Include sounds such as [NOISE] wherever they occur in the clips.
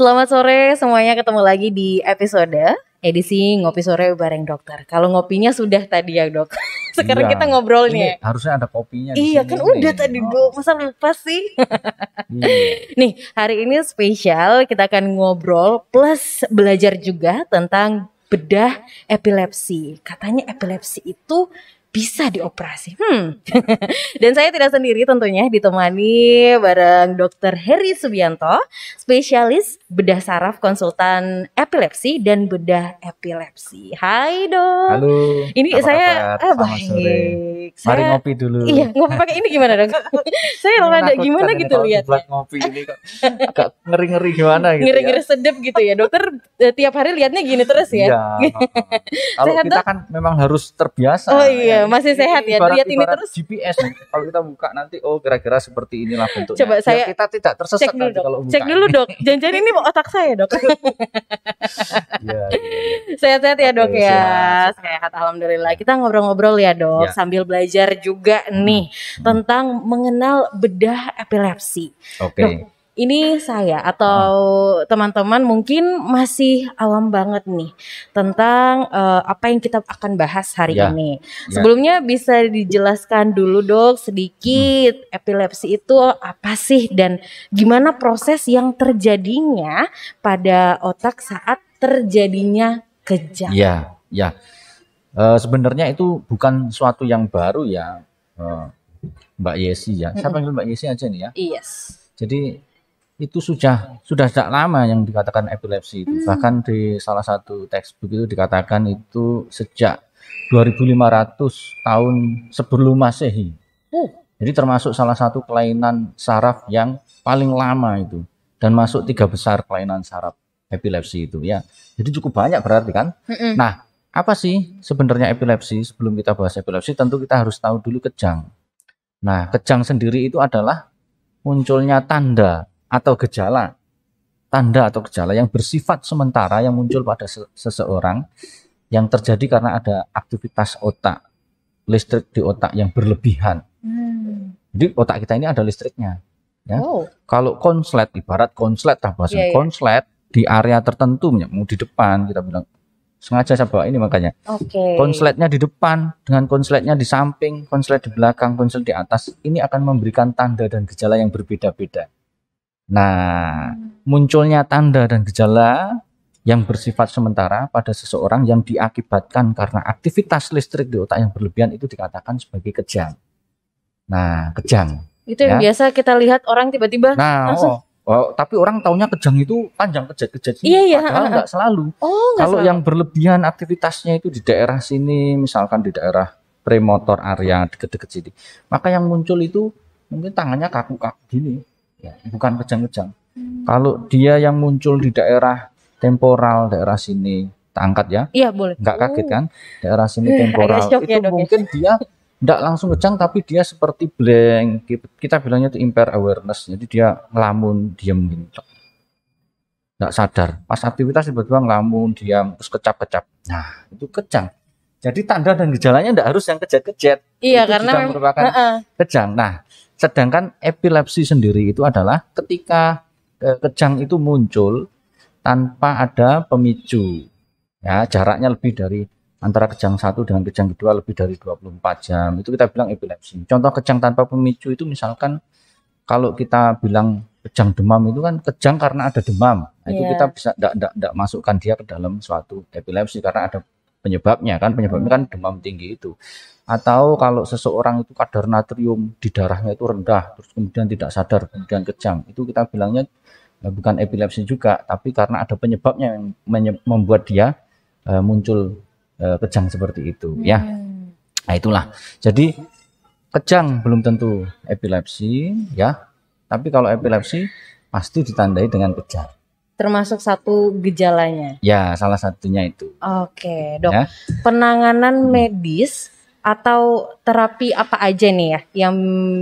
Selamat sore semuanya ketemu lagi di episode edisi ngopi sore bareng dokter. Kalau ngopinya sudah tadi ya dok. [LAUGHS] Sekarang iya. kita ngobrol nih. Ini harusnya ada kopinya. Iya kan nih. udah tadi oh. dok. Masa lupa sih? [LAUGHS] Iya. Nih hari ini spesial kita akan ngobrol plus belajar juga tentang bedah epilepsi. Katanya epilepsi itu bisa dioperasi. Hmm. [LAUGHS] Dan saya tidak sendiri tentunya ditemani bareng Dr. Heri Subianto, spesialis bedah saraf konsultan epilepsi dan bedah epilepsi. Hai, Dok. Halo. Ini apa saya Eh, baik. Sore. Saya, ngopi dulu. Iya, ngopi pakai ini gimana, Dok? [LAUGHS] saya ada gimana gitu lihat. ngopi ini kok agak ngeri-ngeri gimana gitu. Ngeri-ngeri ya. sedep gitu ya. Dokter eh, tiap hari lihatnya gini terus ya. Iya. [LAUGHS] Kalau kita kan memang harus terbiasa. Oh ya. iya. Iya, masih sehat ya. Ibarat, Lihat ini ibarat terus. GPS kalau kita buka nanti oh kira-kira seperti inilah bentuknya. Coba ya, saya kita tidak tersesat cek dulu, kalau Cek dulu, Dok. [LAUGHS] Jangan-jangan ini otak saya, Dok. Iya. iya, iya. Sehat-sehat ya, Dok ya. Sehat. sehat alhamdulillah. Kita ngobrol-ngobrol ya, Dok, ya. sambil belajar juga nih hmm. tentang mengenal bedah epilepsi. Oke. Okay ini saya atau teman-teman mungkin masih awam banget nih tentang uh, apa yang kita akan bahas hari ya. ini. Ya. Sebelumnya bisa dijelaskan dulu dok sedikit hmm. epilepsi itu apa sih dan gimana proses yang terjadinya pada otak saat terjadinya kejang? Ya, ya. Uh, sebenarnya itu bukan suatu yang baru ya, uh, Mbak Yesi ya. Saya panggil Mbak Yesi aja nih ya? Yes. Jadi itu sudah sudah sejak lama yang dikatakan epilepsi itu. Hmm. Bahkan di salah satu teks itu dikatakan itu sejak 2500 tahun sebelum Masehi. Oh. Jadi termasuk salah satu kelainan saraf yang paling lama itu dan masuk tiga besar kelainan saraf epilepsi itu ya. Jadi cukup banyak berarti kan? hmm -mm. Nah, apa sih sebenarnya epilepsi? Sebelum kita bahas epilepsi tentu kita harus tahu dulu kejang. Nah, kejang sendiri itu adalah munculnya tanda atau gejala tanda atau gejala yang bersifat sementara yang muncul pada seseorang yang terjadi karena ada aktivitas otak listrik di otak yang berlebihan. Hmm. Jadi otak kita ini ada listriknya. Ya. Oh. Kalau konslet ibarat konslet bahasa yeah, yeah. konslet di area tertentu mau di depan kita bilang sengaja saya bawa ini makanya. Okay. Konsletnya di depan dengan konsletnya di samping, konslet di belakang, konslet di atas ini akan memberikan tanda dan gejala yang berbeda-beda. Nah, hmm. munculnya tanda dan gejala yang bersifat sementara pada seseorang yang diakibatkan karena aktivitas listrik di otak yang berlebihan itu dikatakan sebagai kejang. Nah, kejang. Itu yang ya. biasa kita lihat orang tiba-tiba nah, langsung. Oh, oh, tapi orang taunya kejang itu panjang kejat-kejat Iya, iya. Padahal nggak selalu. Oh, Kalau selalu. yang berlebihan aktivitasnya itu di daerah sini, misalkan di daerah premotor area dekat-dekat sini, maka yang muncul itu mungkin tangannya kaku-kaku gini ya, bukan kejang-kejang hmm. kalau dia yang muncul di daerah temporal daerah sini tak ya iya boleh nggak kaget kan daerah sini [LAUGHS] temporal ya, itu ya, mungkin dia tidak langsung kejang tapi dia seperti blank kita bilangnya itu impair awareness jadi dia ngelamun diam gitu. nggak sadar pas aktivitas tiba-tiba ngelamun diam terus kecap-kecap nah itu kejang jadi tanda dan gejalanya tidak harus yang kejat-kejat. iya itu karena merupakan uh -uh. kejang nah Sedangkan epilepsi sendiri itu adalah ketika e, kejang itu muncul tanpa ada pemicu. Ya, jaraknya lebih dari antara kejang satu dengan kejang kedua lebih dari 24 jam. Itu kita bilang epilepsi. Contoh kejang tanpa pemicu itu misalkan kalau kita bilang kejang demam itu kan kejang karena ada demam. yeah. Itu iya. kita bisa tidak masukkan dia ke dalam suatu epilepsi karena ada penyebabnya kan penyebabnya hmm. kan demam tinggi itu atau kalau seseorang itu kadar natrium di darahnya itu rendah terus kemudian tidak sadar kemudian kejang itu kita bilangnya eh, bukan epilepsi juga tapi karena ada penyebabnya yang membuat dia uh, muncul uh, kejang seperti itu ya. hmm. ya nah itulah jadi kejang belum tentu epilepsi ya tapi kalau epilepsi pasti ditandai dengan kejang termasuk satu gejalanya. Ya, salah satunya itu. Oke, okay, Dok. Ya. Penanganan medis atau terapi apa aja nih ya yang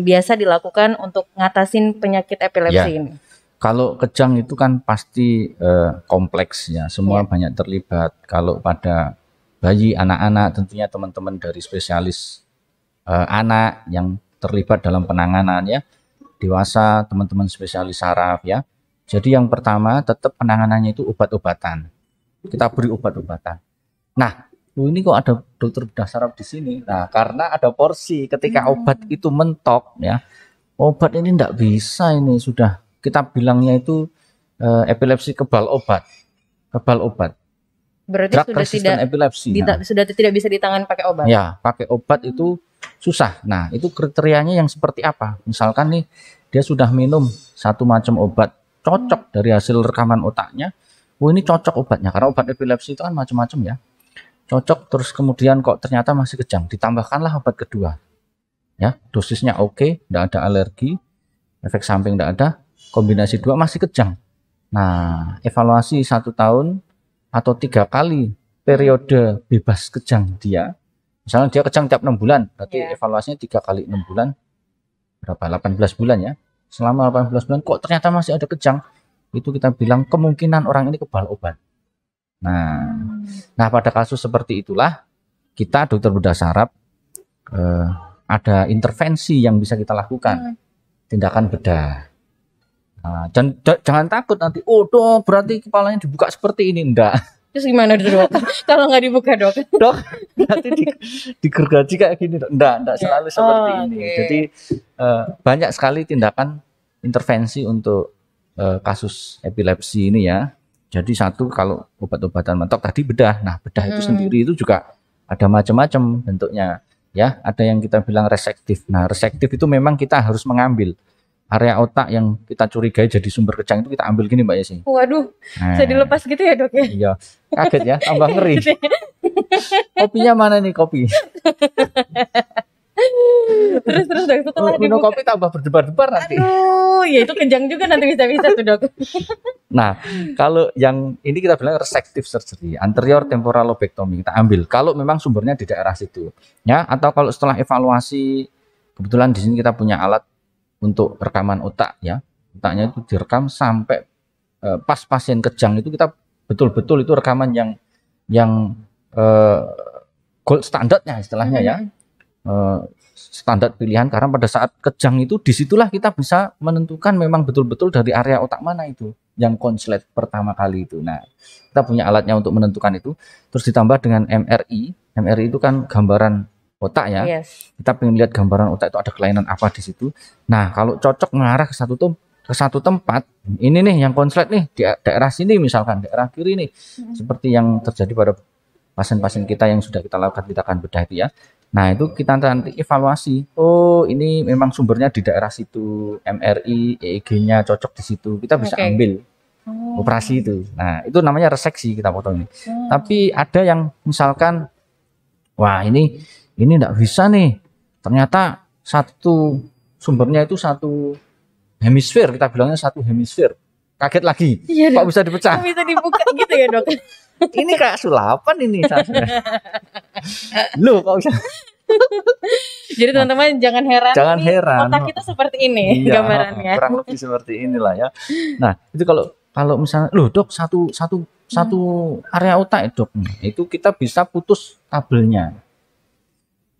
biasa dilakukan untuk ngatasin penyakit epilepsi ya. ini? Kalau kejang itu kan pasti eh, kompleks ya, semua ya. banyak terlibat. Kalau pada bayi, anak-anak, tentunya teman-teman dari spesialis eh, anak yang terlibat dalam penanganan ya, dewasa, teman-teman spesialis saraf ya jadi yang pertama tetap penanganannya itu obat-obatan. Kita beri obat-obatan. Nah, lu ini kok ada dokter bedah saraf di sini? Nah, karena ada porsi ketika hmm. obat itu mentok ya. Obat ini tidak bisa ini sudah kita bilangnya itu uh, epilepsi kebal obat. Kebal obat. Berarti Drug sudah tidak epilepsi. Dita, nah. sudah tidak bisa ditangani pakai obat. Ya, pakai obat itu susah. Nah, itu kriterianya yang seperti apa? Misalkan nih dia sudah minum satu macam obat cocok hmm. dari hasil rekaman otaknya oh ini cocok obatnya karena obat epilepsi itu kan macam-macam ya cocok terus kemudian kok ternyata masih kejang ditambahkanlah obat kedua ya dosisnya oke okay, tidak ada alergi efek samping tidak ada kombinasi dua masih kejang nah evaluasi satu tahun atau tiga kali periode bebas kejang dia misalnya dia kejang tiap enam bulan berarti yeah. evaluasinya tiga kali enam bulan berapa 18 bulan ya selama 18 bulan kok ternyata masih ada kejang itu kita bilang kemungkinan orang ini kebal obat nah hmm. nah pada kasus seperti itulah kita dokter bedah saraf eh, ada intervensi yang bisa kita lakukan hmm. tindakan bedah nah, jangan, jangan takut nanti oh dong berarti kepalanya dibuka seperti ini enggak Terus gimana dok? [LAUGHS] Kalau nggak dibuka dok? Dok, nanti di, digergaji kayak gini dok. Enggak, nggak selalu seperti oh, ini. Okay. Jadi uh, banyak sekali tindakan intervensi untuk uh, kasus epilepsi ini ya. Jadi satu kalau obat-obatan mentok tadi bedah. Nah bedah hmm. itu sendiri itu juga ada macam-macam bentuknya. Ya, ada yang kita bilang resektif. Nah resektif itu memang kita harus mengambil area otak yang kita curigai jadi sumber kecang itu kita ambil gini Mbak Yesi. Waduh, nah. bisa dilepas gitu ya dok ya? Iya, Kaget ya, tambah ngeri. Gitu ya. Kopinya mana nih kopi? terus terus dok setelah minum dibuka. kopi tambah berdebar-debar nanti. Aduh, ya itu kejang juga nanti bisa-bisa tuh dok. nah, kalau yang ini kita bilang resektif surgery, anterior temporal lobectomy kita ambil. Kalau memang sumbernya di daerah situ, ya atau kalau setelah evaluasi kebetulan di sini kita punya alat untuk rekaman otak ya, otaknya itu direkam sampai eh, pas pasien kejang itu kita betul-betul itu rekaman yang yang uh, gold standarnya istilahnya ya uh, standar pilihan karena pada saat kejang itu disitulah kita bisa menentukan memang betul-betul dari area otak mana itu yang konslet pertama kali itu. Nah, kita punya alatnya untuk menentukan itu. Terus ditambah dengan MRI. MRI itu kan gambaran otak ya. Yes. Kita pengen lihat gambaran otak itu ada kelainan apa di situ. Nah, kalau cocok mengarah ke satu ke satu tempat ini nih yang konslet nih di daerah sini misalkan daerah kiri nih seperti yang terjadi pada pasien-pasien kita yang sudah kita lakukan kita akan bedah itu ya nah itu kita nanti evaluasi oh ini memang sumbernya di daerah situ MRI EEG-nya cocok di situ kita bisa okay. ambil oh. operasi itu nah itu namanya reseksi kita potong ini hmm. tapi ada yang misalkan wah ini ini tidak bisa nih ternyata satu sumbernya itu satu hemisfer kita bilangnya satu hemisfer kaget lagi iya, kok bisa dipecah kok bisa dibuka gitu ya dok [LAUGHS] ini kayak sulapan ini Lo kok bisa jadi teman-teman nah, jangan heran jangan heran otak kita seperti ini iya, gambarannya kurang lebih seperti inilah ya nah itu kalau kalau misalnya lo dok satu satu hmm. area otak ya, dok nah, itu kita bisa putus kabelnya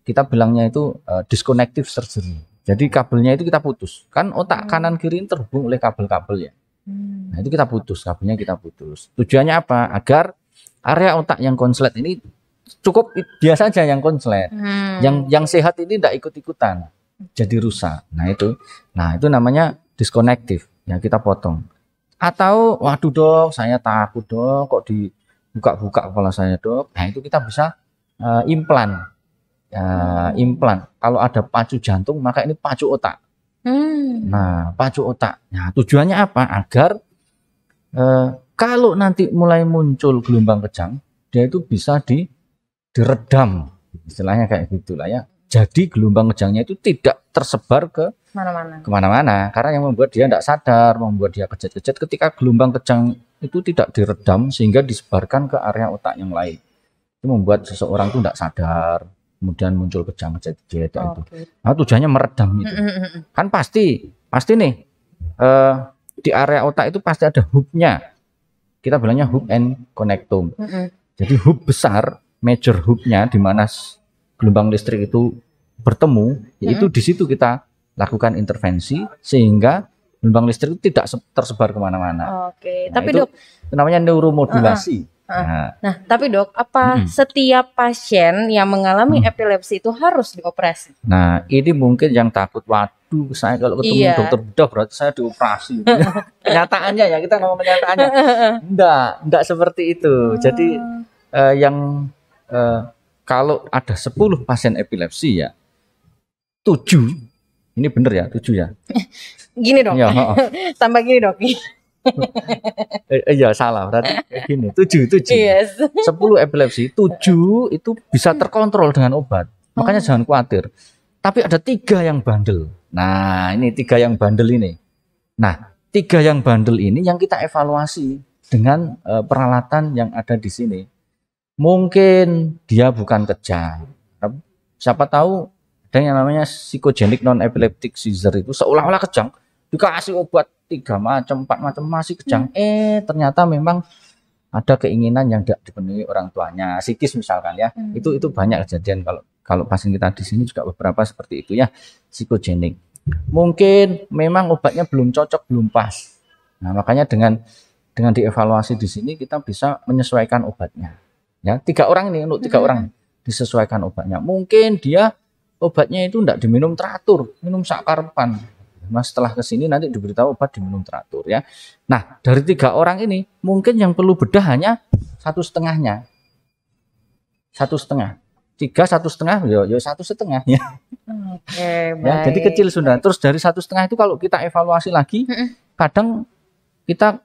kita bilangnya itu uh, disconnective surgery jadi kabelnya itu kita putus. Kan otak hmm. kanan kiri terhubung oleh kabel-kabel ya. Hmm. Nah, itu kita putus, kabelnya kita putus. Tujuannya apa? Agar area otak yang konslet ini cukup biasa saja yang konslet. Hmm. Yang yang sehat ini tidak ikut-ikutan jadi rusak. Nah, itu. Nah, itu namanya diskonektif. yang kita potong. Atau waduh dok, saya takut dok kok dibuka-buka kepala saya dok. Nah, itu kita bisa uh, implan uh, eh, implan. Kalau ada pacu jantung, maka ini pacu otak. Hmm. Nah, pacu otak. Nah, tujuannya apa? Agar uh, kalau nanti mulai muncul gelombang kejang, dia itu bisa di diredam, istilahnya kayak gitulah ya. Jadi gelombang kejangnya itu tidak tersebar ke mana-mana. Kemana-mana, karena yang membuat dia tidak sadar, membuat dia kejat-kejat ketika gelombang kejang itu tidak diredam sehingga disebarkan ke area otak yang lain. Itu membuat seseorang itu tidak sadar, kemudian muncul kejang-kejang oh, itu. Okay. Nah, tujuannya meredam itu. Kan pasti, pasti nih eh, di area otak itu pasti ada hubnya. Kita bilangnya hub and connectum. Jadi hub besar, major hubnya di mana gelombang listrik itu bertemu, yaitu di situ kita lakukan intervensi sehingga gelombang listrik itu tidak tersebar kemana-mana. Oke, okay. nah, tapi itu dok, namanya neuromodulasi. Uh-uh. Ah. Nah. nah, tapi dok, apa hmm. setiap pasien yang mengalami hmm. epilepsi itu harus dioperasi? Nah, ini mungkin yang takut waduh saya kalau ketemu iya. dokter bedah berarti saya dioperasi. [LAUGHS] Kenyataannya ya kita ngomong kenyataannya, [LAUGHS] enggak, enggak seperti itu. Hmm. Jadi eh, yang eh, kalau ada 10 pasien epilepsi ya, tujuh ini benar ya, tujuh ya. [LAUGHS] Gini dong, ya, tambah gini dok. [LAUGHS] eh, iya salah berarti kayak gini tujuh tujuh yes. [LAUGHS] sepuluh epilepsi tujuh itu bisa terkontrol dengan obat makanya hmm. jangan khawatir tapi ada tiga yang bandel nah ini tiga yang bandel ini nah tiga yang bandel ini yang kita evaluasi dengan uh, peralatan yang ada di sini mungkin dia bukan kejang siapa tahu ada yang namanya psikogenik non epileptik seizure itu seolah-olah kejang dikasih obat tiga macam empat macam masih kejang hmm. eh ternyata memang ada keinginan yang tidak dipenuhi orang tuanya psikis misalkan ya hmm. itu itu banyak kejadian kalau kalau pasien kita di sini juga beberapa seperti itu ya psikogenik mungkin memang obatnya belum cocok belum pas nah makanya dengan dengan dievaluasi di sini kita bisa menyesuaikan obatnya ya tiga orang ini untuk tiga hmm. orang disesuaikan obatnya mungkin dia obatnya itu tidak diminum teratur minum sakarpan Mas nah, setelah kesini nanti diberitahu obat diminum teratur ya. Nah, dari tiga orang ini mungkin yang perlu bedah hanya satu setengahnya. Satu setengah. Tiga satu setengah, yo ya, yo ya, satu setengah ya. Oke, okay, [LAUGHS] Ya, jadi kecil sudah. Terus dari satu setengah itu kalau kita evaluasi lagi, kadang kita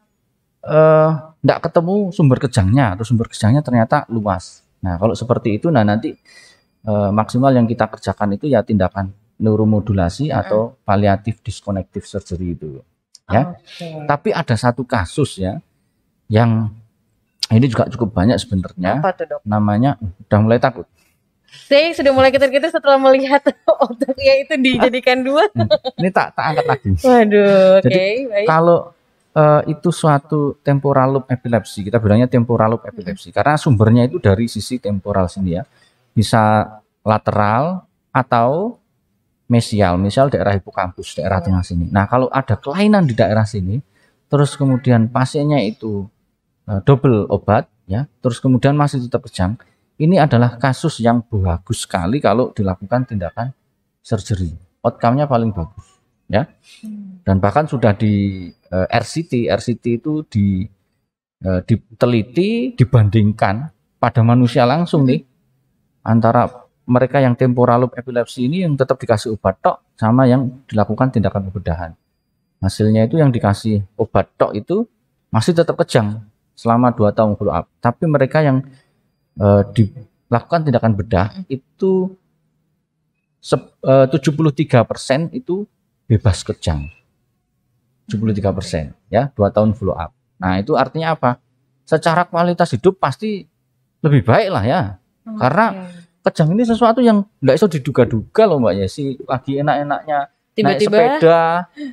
tidak eh, uh, ketemu sumber kejangnya Terus sumber kejangnya ternyata luas. Nah kalau seperti itu, nah nanti uh, maksimal yang kita kerjakan itu ya tindakan neuromodulasi hmm atau paliatif disconnective surgery itu ya. Okay. Tapi ada satu kasus ya yang ini juga cukup banyak sebenarnya. Apa tuh, Dok? Namanya udah mulai takut. Saya sudah mulai kita setelah melihat [LAUGHS] otaknya itu dijadikan dua. Hmm. Ini tak tak angkat lagi. Waduh, oke, okay, Kalau uh, itu suatu temporal loop epilepsi, kita bilangnya temporal loop epilepsi hmm. karena sumbernya itu dari sisi temporal sini ya. Bisa lateral atau mesial, misal daerah ibu kampus, daerah iya. tengah sini. Nah, kalau ada kelainan di daerah sini, terus kemudian pasiennya itu uh, double obat ya, terus kemudian masih tetap kejang, ini adalah kasus yang bagus sekali kalau dilakukan tindakan surgery. Outcome-nya paling bagus ya. Hmm. Dan bahkan sudah di uh, eh, RCT, RCT itu di uh, diteliti dibandingkan pada manusia langsung nih hmm. antara mereka yang temporal lobe epilepsi ini yang tetap dikasih obat tok sama yang dilakukan tindakan pembedahan. Hasilnya itu yang dikasih obat tok itu masih tetap kejang selama dua tahun follow up. Tapi mereka yang e, dilakukan tindakan bedah hmm. itu se, e, 73% itu bebas kejang. 73% persen ya, dua tahun follow up. Nah, itu artinya apa? Secara kualitas hidup pasti lebih baik lah ya. Oh, Karena iya, iya kejang ini sesuatu yang nggak bisa diduga-duga loh mbak ya si lagi enak-enaknya tiba-tiba naik sepeda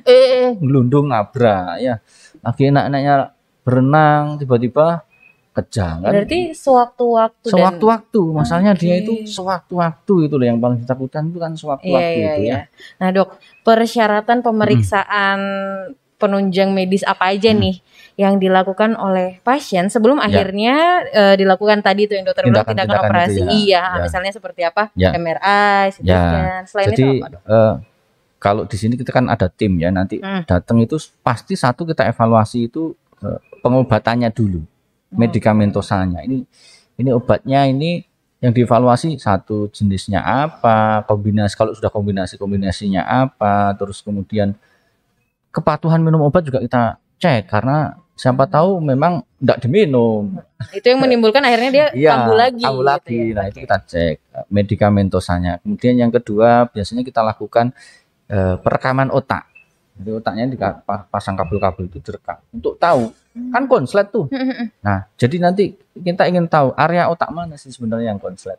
eh ngelundung ngabrak ya lagi enak-enaknya berenang tiba-tiba kejang kan berarti sewaktu-waktu sewaktu-waktu dan... masalahnya okay. Hmm, dia itu sewaktu-waktu itu loh yang paling ditakutkan itu kan sewaktu-waktu yeah, yeah, itu ya iya. nah dok persyaratan pemeriksaan hmm. penunjang medis apa aja hmm. nih yang dilakukan oleh pasien sebelum ya. akhirnya uh, dilakukan tadi itu yang dokter bilang tindakan, tindakan ya. operasi. Ya. Iya, ya. misalnya seperti apa? Ya. MRI, CT ya. Selain Jadi, itu apa, dok? Uh, kalau di sini kita kan ada tim ya nanti hmm. datang itu pasti satu kita evaluasi itu uh, pengobatannya dulu. Hmm. Oh. Medikamentosanya. Ini ini obatnya ini yang dievaluasi satu jenisnya apa, kombinasi kalau sudah kombinasi kombinasinya apa, terus kemudian kepatuhan minum obat juga kita cek karena siapa tahu memang tidak diminum. Itu yang menimbulkan akhirnya dia ya, kambuh lagi. Kambuh gitu lagi. Gitu ya. Nah, itu kita cek e, medikamentosanya. Kemudian yang kedua biasanya kita lakukan eh, perekaman otak. Jadi otaknya dipasang kabel-kabel itu direkam untuk tahu kan konslet tuh. Hmm, hmm, hmm. Nah, jadi nanti kita ingin tahu area otak mana sih sebenarnya yang konslet.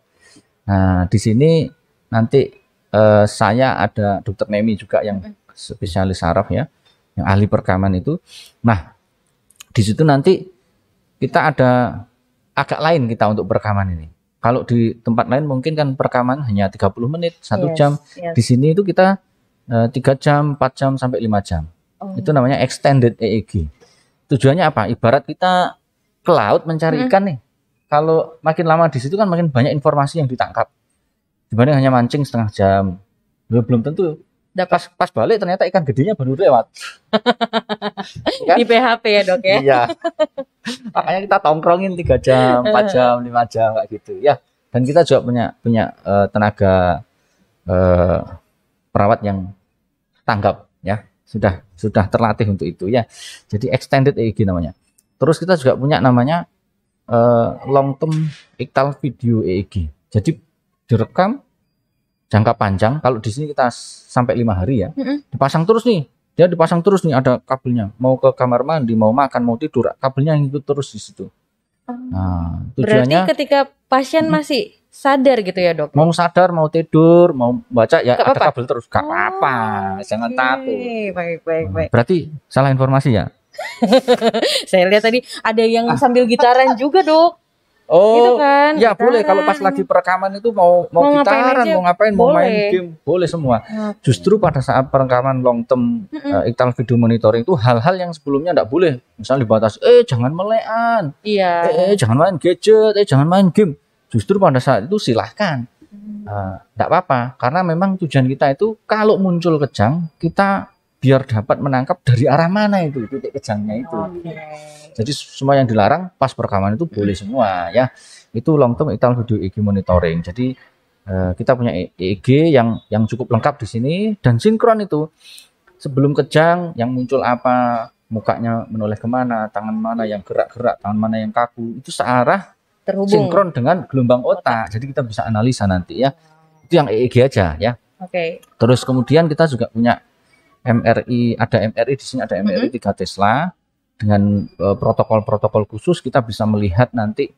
Nah, di sini nanti e, saya ada dokter Nemi juga yang spesialis saraf ya yang ahli perekaman itu. Nah, di situ nanti kita ada agak lain kita untuk perekaman ini. Kalau di tempat lain mungkin kan perekaman hanya 30 menit, 1 yes, jam. Yes. Di sini itu kita 3 eh, jam, 4 jam sampai 5 jam. Oh. Itu namanya extended EEG. Tujuannya apa? Ibarat kita ke laut mencari hmm. ikan nih. Kalau makin lama di situ kan makin banyak informasi yang ditangkap. Dibanding hanya mancing setengah jam. belum tentu Dapat. Pas, pas balik ternyata ikan gedenya baru lewat. kan? [LAUGHS] Di PHP ya dok ya. iya. Makanya kita tongkrongin tiga jam, empat jam, lima jam kayak gitu. Ya. Dan kita juga punya punya uh, tenaga uh, perawat yang tanggap ya. Sudah sudah terlatih untuk itu ya. Jadi extended EEG namanya. Terus kita juga punya namanya uh, long term ictal video EEG. Jadi direkam jangka panjang. Kalau di sini kita sampai lima hari ya, mm -hmm. dipasang terus nih. Dia dipasang terus nih ada kabelnya. Mau ke kamar mandi, mau makan, mau tidur, kabelnya yang itu terus di situ. Oh. Nah, tujuannya Berarti ketika pasien masih sadar gitu ya, Dok. Mau sadar, mau tidur, mau baca ya ada kabel terus, gak apa-apa. Oh, jangan okay. takut. Baik, baik, nah, baik. Berarti salah informasi ya? [LAUGHS] Saya lihat tadi ada yang ah. sambil gitaran juga, Dok. Oh, gitu kan? Ya gitaran. boleh kalau pas kan. lagi perekaman itu mau mau, mau gitaran, aja, mau ngapain, boleh. mau main game, boleh semua. Justru pada saat perekaman long term mm -mm. uh, eh, iktal video monitoring itu hal-hal yang sebelumnya tidak boleh, misalnya dibatasi, eh jangan melean, iya. eh, eh jangan main gadget, eh jangan main game. Justru pada saat itu silahkan, tidak mm. uh, apa-apa, karena memang tujuan kita itu kalau muncul kejang kita biar dapat menangkap dari arah mana itu titik kejangnya itu. Okay. Jadi semua yang dilarang pas perekaman itu boleh semua ya. Itu long term ital video EEG monitoring. Jadi uh, kita punya EEG yang yang cukup lengkap di sini dan sinkron itu. Sebelum kejang yang muncul apa, mukanya menoleh kemana, tangan mana yang gerak-gerak, tangan mana yang kaku, itu searah terhubung sinkron dengan gelombang otak. Jadi kita bisa analisa nanti ya. Itu yang EEG aja ya. Oke. Okay. Terus kemudian kita juga punya MRI ada MRI di sini ada MRI mm -hmm. Tesla dengan e, protokol-protokol uh, khusus kita bisa melihat nanti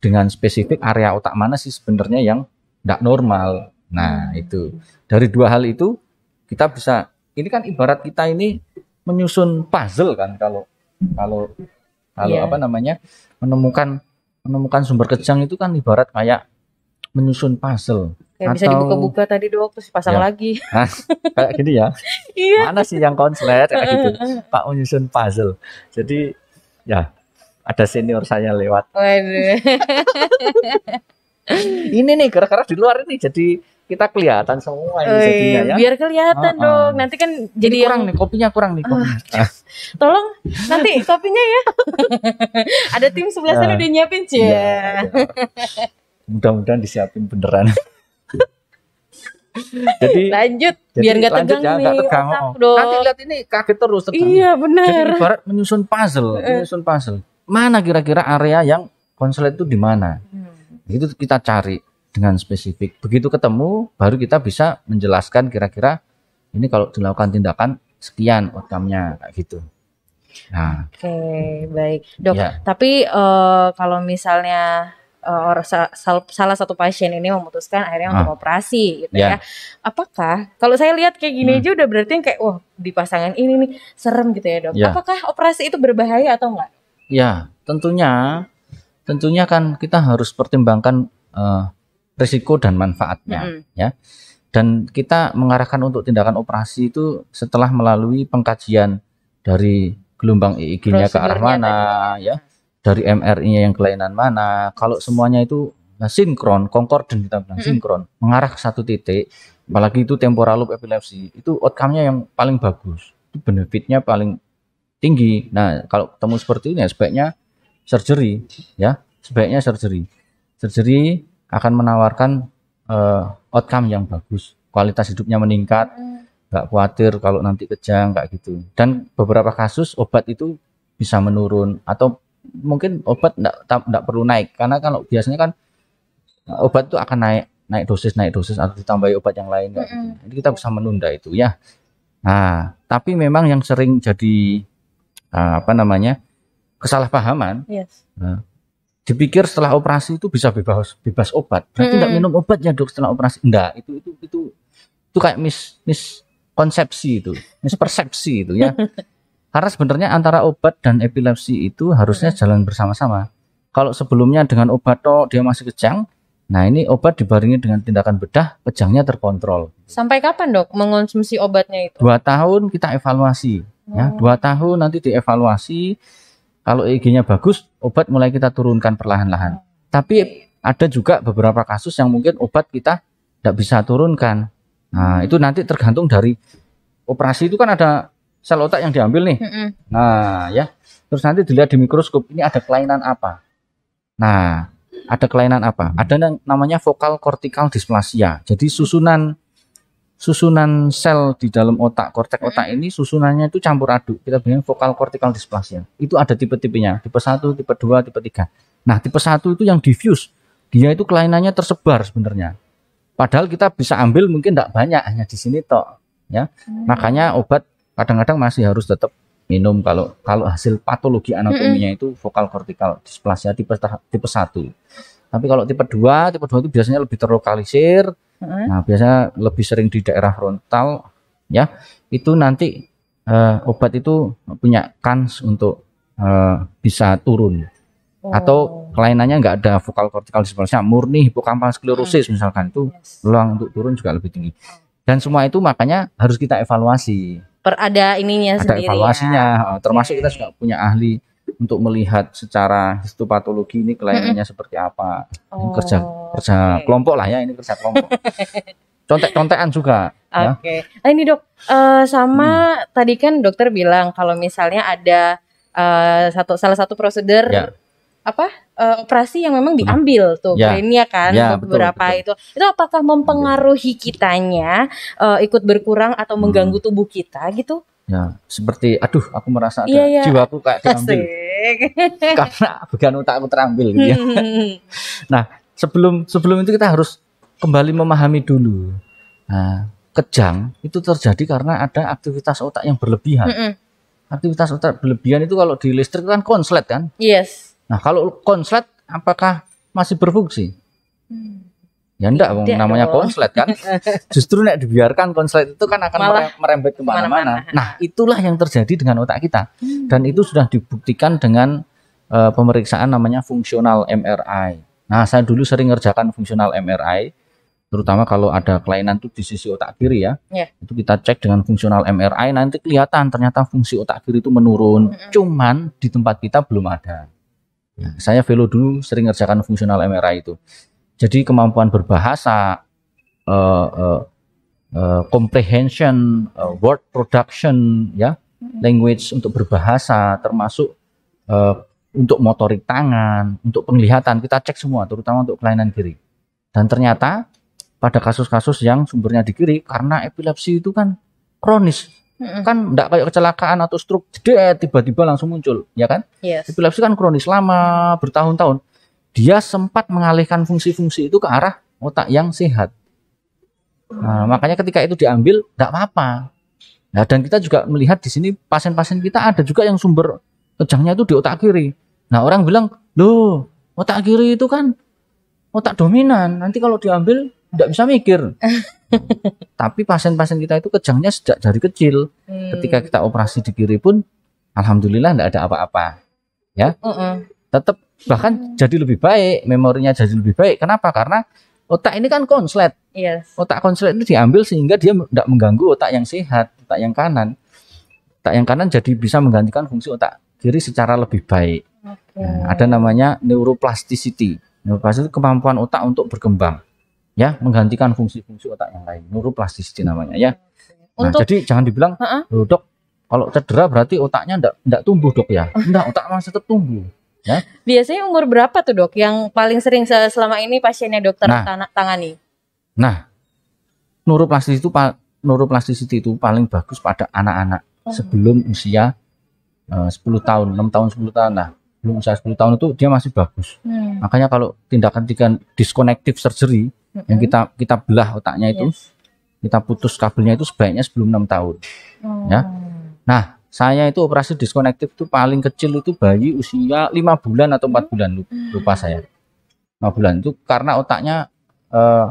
dengan spesifik area otak mana sih sebenarnya yang tidak normal. Nah, itu. Dari dua hal itu kita bisa ini kan ibarat kita ini menyusun puzzle kan kalau kalau kalau yeah. apa namanya? menemukan menemukan sumber kejang itu kan ibarat kayak menyusun puzzle. Ya, Atau... bisa dibuka-buka tadi dok terus pasang ya. lagi. [LAUGHS] Hah, kayak gini ya. [LAUGHS] iya. Mana sih yang konslet kayak gitu. [LAUGHS] Pak menyusun puzzle. Jadi ya ada senior saya lewat. ini nih gara-gara di luar ini jadi kita kelihatan semua ini jadinya ya. Biar kelihatan dong. Nanti kan jadi ini kurang yang... nih kopinya kurang nih kopinya. Uh, Tolong nanti kopinya ya. Ada tim sebelah sana ah. udah nyiapin, Cie. ya. Iya. Mudah-mudahan disiapin beneran jadi [LAUGHS] lanjut jadi, biar nggak tegang ya, nih gak tegang, Oh, nanti lihat ini kaget terus tegang. iya benar jadi ibarat menyusun puzzle eh. menyusun puzzle mana kira-kira area yang konslet itu di mana hmm. itu kita cari dengan spesifik begitu ketemu baru kita bisa menjelaskan kira-kira ini kalau dilakukan tindakan sekian outcome-nya kayak gitu nah oke okay, baik dok ya. tapi uh, kalau misalnya uh, salah satu pasien ini memutuskan akhirnya ah. untuk operasi gitu yeah. ya. Apakah kalau saya lihat kayak gini hmm. aja udah berarti kayak wah di pasangan ini nih serem gitu ya dok. Yeah. Apakah operasi itu berbahaya atau enggak? Ya tentunya tentunya kan kita harus pertimbangkan uh, risiko dan manfaatnya mm -hmm. ya. Dan kita mengarahkan untuk tindakan operasi itu setelah melalui pengkajian dari gelombang EEG-nya ke arah mana ya dari MRI-nya yang kelainan mana kalau semuanya itu nah, sinkron konkorden kita bilang hmm. sinkron mengarah ke satu titik apalagi itu temporal loop epilepsi itu outcome-nya yang paling bagus itu benefit-nya paling tinggi nah kalau ketemu seperti ini ya, sebaiknya surgery ya sebaiknya surgery surgery akan menawarkan uh, outcome yang bagus kualitas hidupnya meningkat nggak hmm. khawatir kalau nanti kejang nggak gitu dan beberapa kasus obat itu bisa menurun atau mungkin obat tidak perlu naik karena kalau biasanya kan eh, obat itu akan naik naik dosis naik dosis atau ditambahi obat yang lain mm -hmm. jadi kita bisa menunda itu ya nah tapi memang yang sering jadi eh, apa namanya kesalahpahaman yes. Eh, dipikir setelah operasi itu bisa bebas bebas obat berarti tidak mm -hmm. minum obatnya dok setelah operasi enggak itu itu itu itu kayak mis mis konsepsi itu persepsi itu ya [LAUGHS] Karena sebenarnya antara obat dan epilepsi itu harusnya jalan bersama-sama. Kalau sebelumnya dengan obat tok dia masih kejang, nah ini obat dibarengi dengan tindakan bedah, kejangnya terkontrol. Sampai kapan dok mengonsumsi obatnya itu? Dua tahun kita evaluasi, hmm. ya oh. dua tahun nanti dievaluasi. Kalau EEG-nya bagus, obat mulai kita turunkan perlahan-lahan. Hmm. Tapi ada juga beberapa kasus yang mungkin obat kita tidak bisa turunkan. Nah hmm. itu nanti tergantung dari operasi itu kan ada sel otak yang diambil nih. Mm -mm. Nah, ya. Terus nanti dilihat di mikroskop ini ada kelainan apa. Nah, ada kelainan apa? Ada yang namanya vokal kortikal displasia. Jadi susunan susunan sel di dalam otak korteks otak ini susunannya itu campur aduk. Kita bilang vokal kortikal displasia. Itu ada tipe-tipenya, tipe 1, tipe 2, tipe 3. Nah, tipe 1 itu yang diffuse. Dia itu kelainannya tersebar sebenarnya. Padahal kita bisa ambil mungkin tidak banyak hanya di sini tok, ya. Mm. Makanya obat kadang-kadang masih harus tetap minum kalau kalau hasil patologi anatominya mm itu vokal kortikal displasia tipe tipe satu Tapi kalau tipe 2, tipe 2 itu biasanya lebih terlokalisir. Nah, biasanya lebih sering di daerah frontal ya. Itu nanti uh, obat itu punya kans untuk uh, bisa turun. Oh. Atau kelainannya nggak ada vokal kortikal displasia, murni hipokampal sklerosis mm -hmm. misalkan itu peluang untuk turun juga lebih tinggi. Dan semua itu makanya harus kita evaluasi per ada ininya ada sendiri evaluasinya ya. Oh, termasuk iya. kita juga punya ahli untuk melihat secara histopatologi ini kelainannya seperti apa oh, kerja kerja okay. kelompok lah ya ini kerja kelompok [LAUGHS] contek-contekan juga ya. oke okay. ya. nah, ini dok uh, sama hmm. tadi kan dokter bilang kalau misalnya ada uh, satu salah satu prosedur ya apa uh, operasi yang memang hmm. diambil tuh ya. kan ya, beberapa betul, betul. itu itu apakah mempengaruhi kitanya uh, ikut berkurang atau hmm. mengganggu tubuh kita gitu ya seperti aduh aku merasa ada ya, ya. jiwaku kayak [LAUGHS] diambil karena bagian otakku terambil gitu [LAUGHS] ya nah sebelum sebelum itu kita harus kembali memahami dulu nah, kejang itu terjadi karena ada aktivitas otak yang berlebihan mm -mm. aktivitas otak berlebihan itu kalau di listrik kan konslet kan yes Nah, kalau konslet apakah masih berfungsi? Ya enggak, Tidak namanya dong. konslet kan. [LAUGHS] Justru nek dibiarkan konslet itu kan akan Malah merembet kemana-mana. Nah, itulah yang terjadi dengan otak kita. Dan itu sudah dibuktikan dengan uh, pemeriksaan namanya fungsional MRI. Nah, saya dulu sering ngerjakan fungsional MRI, terutama kalau ada kelainan tuh di sisi otak kiri ya. Yeah. Itu kita cek dengan fungsional MRI, nanti kelihatan ternyata fungsi otak kiri itu menurun. Hmm. Cuman di tempat kita belum ada. Ya, saya velo dulu sering ngerjakan fungsional MRI itu. Jadi kemampuan berbahasa, uh, uh, uh, comprehension, uh, word production, ya, language untuk berbahasa, termasuk uh, untuk motorik tangan, untuk penglihatan kita cek semua, terutama untuk kelainan kiri. Dan ternyata pada kasus-kasus yang sumbernya di kiri karena epilepsi itu kan kronis Kan tidak kayak kecelakaan atau stroke jadi eh, tiba-tiba langsung muncul, ya kan? Yes. Epilepsi kan kronis lama bertahun-tahun. Dia sempat mengalihkan fungsi-fungsi itu ke arah otak yang sehat. Nah, makanya ketika itu diambil tidak apa-apa. Nah, dan kita juga melihat di sini pasien-pasien kita ada juga yang sumber kejangnya itu di otak kiri. Nah, orang bilang, "Loh, otak kiri itu kan otak dominan. Nanti kalau diambil tidak bisa mikir. [LAUGHS] Tapi pasien-pasien kita itu kejangnya sejak dari kecil. Hmm. Ketika kita operasi di kiri pun, alhamdulillah tidak ada apa-apa, ya. Uh -uh. Tetap bahkan uh jadi lebih baik, memorinya jadi lebih baik. Kenapa? Karena otak ini kan konslet. Yes. Otak konslet itu diambil sehingga dia tidak mengganggu otak yang sehat, otak yang kanan. Otak yang kanan jadi bisa menggantikan fungsi otak kiri secara lebih baik. Okay. Nah, ada namanya neuroplasticity. Neuroplasticity itu kemampuan otak untuk berkembang ya menggantikan fungsi-fungsi otak yang lain neuroplastisiti namanya ya nah Untuk, jadi jangan dibilang uh -uh. dok kalau cedera berarti otaknya tidak ndak tumbuh dok ya tidak [LAUGHS] otak masih tetap tumbuh ya biasanya umur berapa tuh dok yang paling sering selama ini pasiennya dokter nah, tangani nah neuroplastis itu neuroplastisiti itu paling bagus pada anak-anak -huh. Hmm. sebelum usia eh, uh, 10 tahun 6 tahun 10 tahun nah belum usia 10 tahun itu dia masih bagus hmm. makanya kalau tindakan tindakan disconnective surgery hmm yang kita kita belah otaknya itu yes. kita putus kabelnya itu sebaiknya sebelum enam tahun oh. ya nah saya itu operasi diskonektif itu paling kecil itu bayi usia lima bulan atau empat bulan lupa saya lima bulan itu karena otaknya uh,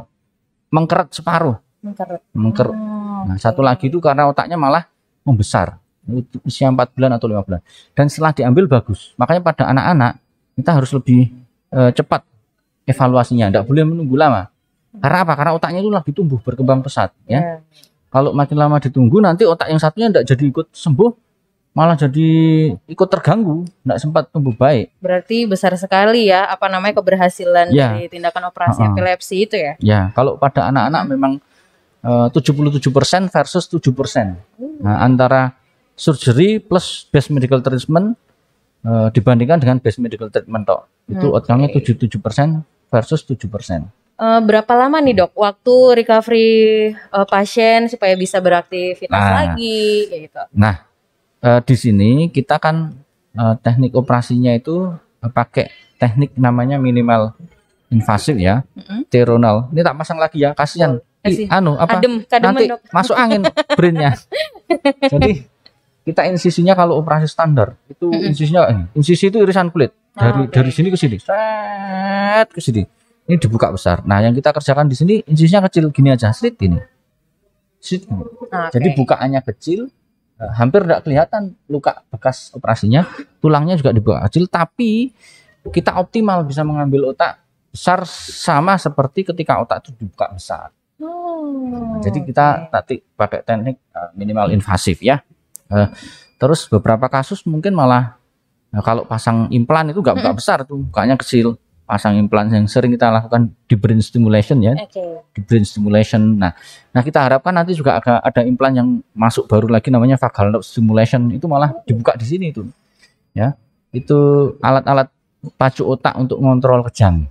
mengkeret separuh mengkeret Mengker oh, nah, satu lagi itu karena otaknya malah membesar usia empat bulan atau lima bulan dan setelah diambil bagus makanya pada anak-anak kita harus lebih uh, cepat evaluasinya tidak boleh menunggu lama Hmm. Karena apa? Karena otaknya itu lagi tumbuh berkembang pesat ya. ya. Kalau makin lama ditunggu nanti otak yang satunya tidak jadi ikut sembuh, malah jadi ikut terganggu, tidak sempat tumbuh baik. Berarti besar sekali ya, apa namanya keberhasilan yeah. dari tindakan operasi uh -uh. epilepsi itu ya? Ya, kalau pada anak-anak hmm. eh, tujuh memang uh, 77% versus 7%. persen. Hmm. Nah, antara surgery plus best medical treatment uh, dibandingkan dengan best medical treatment tok. Itu okay. outcome-nya 77% versus 7% uh, berapa lama nih dok waktu recovery uh, pasien supaya bisa beraktivitas nah, lagi gitu. Nah uh, di sini kita kan uh, teknik operasinya itu uh, pakai teknik namanya minimal invasif ya, mm-hmm. teronal. Ini tak pasang lagi ya, kasihan. anu apa? Adem, nanti dok. masuk angin brainnya. [LAUGHS] Jadi kita insisinya kalau operasi standar itu mm-hmm. insisinya insisi itu irisan kulit dari ah, okay. dari sini ke sini, set ke sini ini dibuka besar. Nah, yang kita kerjakan di sini incisnya kecil gini aja, slit ini. Slit ini. Okay. Jadi bukaannya kecil, eh, hampir tidak kelihatan luka bekas operasinya, tulangnya juga dibuka kecil, tapi kita optimal bisa mengambil otak besar sama seperti ketika otak itu dibuka besar. Oh, Jadi kita okay. nanti pakai teknik eh, minimal invasif ya. Eh, terus beberapa kasus mungkin malah kalau pasang implan itu nggak hmm. buka besar tuh, bukanya kecil pasang implan yang sering kita lakukan di brain stimulation ya. Okay. Di brain stimulation. Nah, nah kita harapkan nanti juga ada ada implan yang masuk baru lagi namanya vagal nerve stimulation itu malah dibuka di sini itu. Ya. Itu alat-alat pacu otak untuk mengontrol kejang.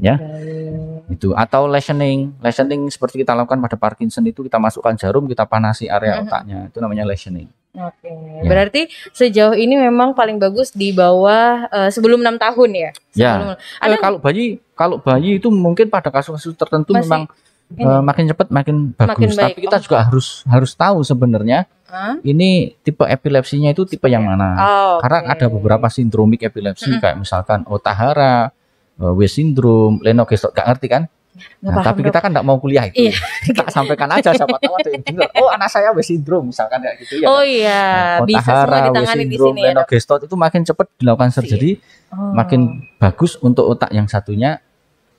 Ya. Okay. Itu atau lesioning. Lesioning seperti kita lakukan pada Parkinson itu kita masukkan jarum, kita panasi area mm-hmm. otaknya. Itu namanya lesioning. Oke. Ya. Berarti sejauh ini memang paling bagus di bawah uh, sebelum enam tahun ya. Iya. ya. Eh, ada... kalau bayi kalau bayi itu mungkin pada kasus-kasus tertentu Masih... memang Uh, makin cepat makin bagus. Makin Tapi kita oh. juga harus harus tahu sebenarnya huh? ini tipe epilepsinya itu tipe yang mana. Oh, okay. Karena ada beberapa sindromik epilepsi -hmm. kayak misalkan Otahara, uh, W syndrome, lennox gak ngerti kan? Nah, tapi kita kan tidak mau kuliah itu. Iya. Kita [LAUGHS] gitu. sampaikan aja siapa tahu ada yang dengar. Oh, anak saya West syndrome misalkan kayak gitu ya. Oh kan? iya, nah, bisa semua ditangani di sini. Ya, itu makin cepat dilakukan surgery, oh. makin bagus untuk otak yang satunya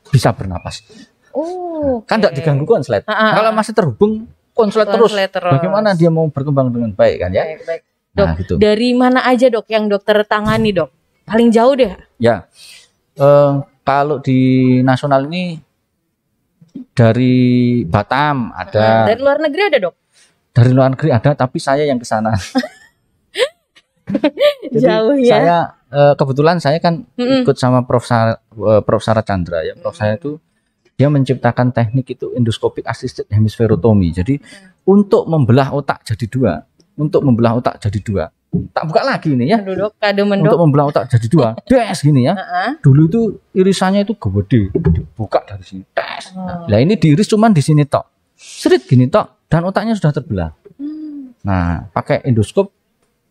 bisa bernapas. Oh, okay. kan tidak diganggu konslet. Uh ah, -huh. Ah, kalau ah. masih terhubung konslet terus. terus. Bagaimana dia mau berkembang dengan baik kan ya? Baik, baik. Nah, dok, nah, gitu. dari mana aja dok yang dokter tangani dok? Paling jauh deh. Ya, uh, kalau di nasional ini dari Batam ada. Dari luar negeri ada dok? Dari luar negeri ada, tapi saya yang ke sana. [LAUGHS] Jauh ya. Saya eh, kebetulan saya kan mm -mm. ikut sama Prof. Sar, eh, Prof. Sarah Chandra ya. Prof. Mm -mm. saya itu dia menciptakan teknik itu endoscopic assisted hemispherotomy. Jadi mm. untuk membelah otak jadi dua, untuk membelah otak jadi dua tak buka lagi ini ya. Duduk, kado Untuk membelah otak jadi dua. [LAUGHS] Des gini ya. Uh-huh. Dulu itu irisannya itu gede. Buka dari sini. Des. Oh. Nah, ini diiris cuman di sini tok. Serit gini tok dan otaknya sudah terbelah. Hmm. Nah, pakai endoskop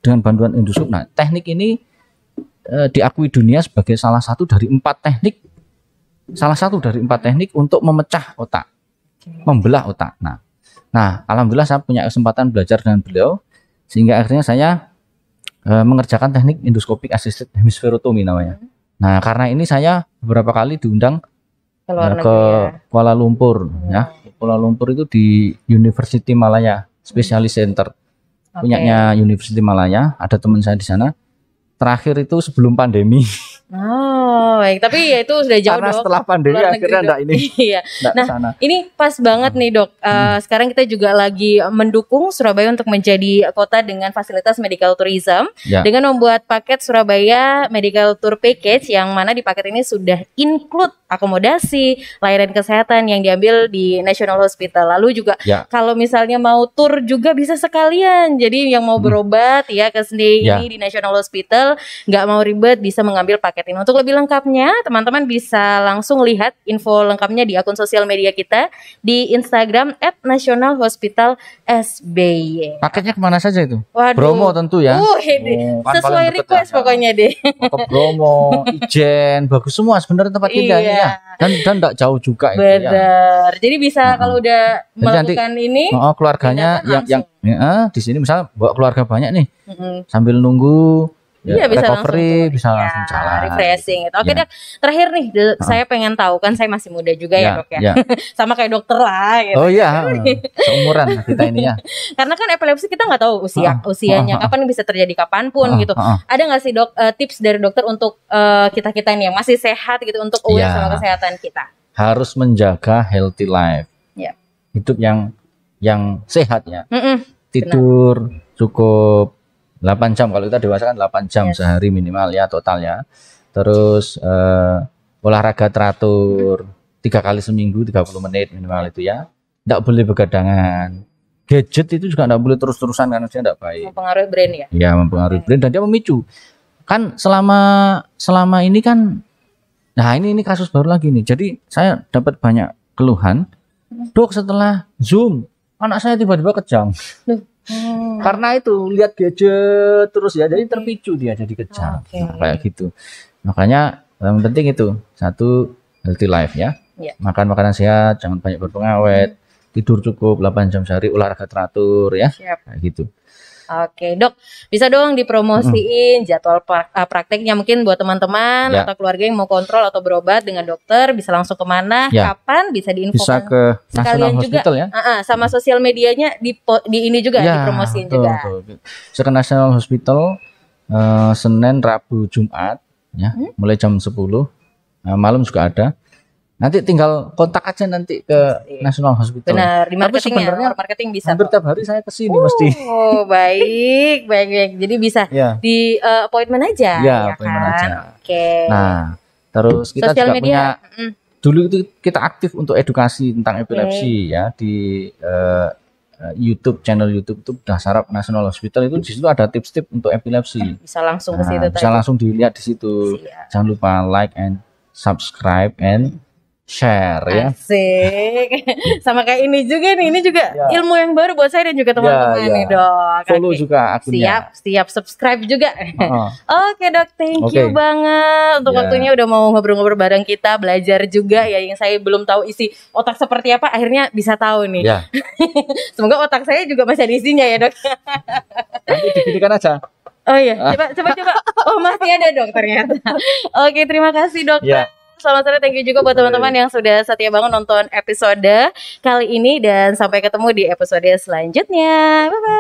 dengan bantuan endoskop. Nah, teknik ini e, diakui dunia sebagai salah satu dari empat teknik salah satu dari empat teknik untuk memecah otak, membelah otak. Nah, nah alhamdulillah saya punya kesempatan belajar dengan beliau sehingga akhirnya saya uh, mengerjakan teknik endoscopic assisted hemispherotomy namanya. Hmm. Nah, karena ini saya beberapa kali diundang ke, uh, ke ya. Kuala Lumpur hmm. ya. Kuala Lumpur itu di University Malaya Specialist hmm. Center. Okay. Punyanya University Malaya, ada teman saya di sana. Terakhir itu sebelum pandemi. [LAUGHS] Oh baik, tapi ya itu sudah jauh Karena dok. setelah pandemi akhirnya enggak ini. [LAUGHS] iya. Enggak nah sana. ini pas banget hmm. nih dok. Uh, hmm. Sekarang kita juga lagi mendukung Surabaya untuk menjadi kota dengan fasilitas medical tourism ya. dengan membuat paket Surabaya Medical Tour Package yang mana di paket ini sudah include akomodasi, layanan kesehatan yang diambil di National Hospital. Lalu juga ya. kalau misalnya mau tour juga bisa sekalian. Jadi yang mau hmm. berobat hmm. ya ke sini ya. di National Hospital nggak mau ribet bisa mengambil paket paket ini. Untuk lebih lengkapnya, teman-teman bisa langsung lihat info lengkapnya di akun sosial media kita di Instagram @nasionalhospitalsby. Paketnya kemana saja itu? Waduh. Bromo tentu ya. Uh, oh, kan sesuai request deket, pokoknya deh. Promo, Bromo, Ijen, bagus semua sebenarnya tempat tinggalnya. [LAUGHS] Ya. Iya. Dan dan tidak jauh juga itu. Ya. Jadi bisa nah. kalau udah Jadi melakukan nanti, ini, oh, keluarganya yang yang ya, eh, di sini misalnya bawa keluarga banyak nih. Mm -hmm. Sambil nunggu Iya, bisa recovery, langsung, bisa ya, langsung jalan. Refreshing gitu. Oke, ya. Dok. Terakhir nih, saya pengen tahu kan saya masih muda juga ya, ya Dok ya. ya. [LAUGHS] Sama kayak dokter lah gitu. Oh iya, [LAUGHS] seumuran kita ini ya. Karena kan epilepsi kita nggak tahu usia uh, usianya kapan bisa terjadi kapanpun uh, gitu. Uh, Ada nggak sih Dok uh, tips dari dokter untuk uh, kita-kita ini yang masih sehat gitu untuk iya. aware ya. sama kesehatan kita? Harus menjaga healthy life. Ya. Hidup yang yang sehat ya. Mm -mm, tidur benar. cukup 8 jam kalau kita dewasa kan 8 jam yes. sehari minimal ya totalnya terus uh, olahraga teratur tiga kali seminggu 30 menit minimal itu ya tidak boleh begadangan gadget itu juga tidak boleh terus-terusan karena dia tidak baik mempengaruhi brain ya ya mempengaruhi okay. brain dan dia memicu kan selama selama ini kan nah ini ini kasus baru lagi nih jadi saya dapat banyak keluhan hmm. dok setelah zoom anak saya tiba-tiba kejang Loh Hmm. Karena itu lihat gadget terus ya, jadi terpicu dia jadi kejar. Okay. Nah, gitu, kayak gitu. Makanya yang penting itu satu healthy life ya. Yeah. Makan makanan sehat, jangan banyak berpengawet, hmm. tidur cukup 8 jam sehari, olahraga teratur ya. Siap. Kayak gitu. Oke, Dok. Bisa dong dipromosiin hmm. jadwal pra eh, prakteknya mungkin buat teman-teman ya. atau keluarga yang mau kontrol atau berobat dengan dokter bisa langsung kemana, ya. kapan bisa diinfokan. Bisa ke sekalian juga. ya. Uh -uh, sama hmm. sosial medianya di di ini juga ya, dipromosiin betul, juga. Bisa ke National Hospital uh, Senin, Rabu, Jumat ya, hmm? mulai jam 10. Uh, eh, malam juga ada. Nanti tinggal kontak aja nanti ke iya. National Hospital. Benar, di marketing Tapi ya, sebenarnya ya, marketing bisa. Hampir tiap hari saya ke sini uh, mesti. Oh, baik, baik, baik. Jadi bisa yeah. di uh, appointment aja. Yeah, ya, appointment kan? aja. Oke. Okay. Nah, terus kita Social juga media. punya dulu itu kita aktif untuk edukasi tentang epilepsi okay. ya di uh, YouTube channel YouTube itu sudah sarap National Hospital itu di situ ada tips-tips untuk epilepsi. Bisa langsung nah, ke situ. Bisa tadi. langsung dilihat di situ. Siap. Jangan lupa like and subscribe and share ya. Asik. [LAUGHS] Sama kayak ini juga nih, ini juga ya. ilmu yang baru buat saya dan juga ya, teman-teman ya, ya. nih, Dok. Follow juga akunnya. Siap, siap subscribe juga. Uh-huh. [LAUGHS] Oke, Dok, thank okay. you banget untuk yeah. waktunya udah mau ngobrol-ngobrol bareng kita, belajar juga ya yang saya belum tahu isi otak seperti apa, akhirnya bisa tahu nih. Yeah. [LAUGHS] Semoga otak saya juga masih ada isinya ya, Dok. Nanti kan aja. Oh iya, ah. coba coba coba. Oh, masih ada dok ternyata. Oke, terima kasih, Dokter. Yeah selamat sore. Thank you juga buat teman-teman yang sudah setia banget nonton episode kali ini dan sampai ketemu di episode selanjutnya. Bye bye.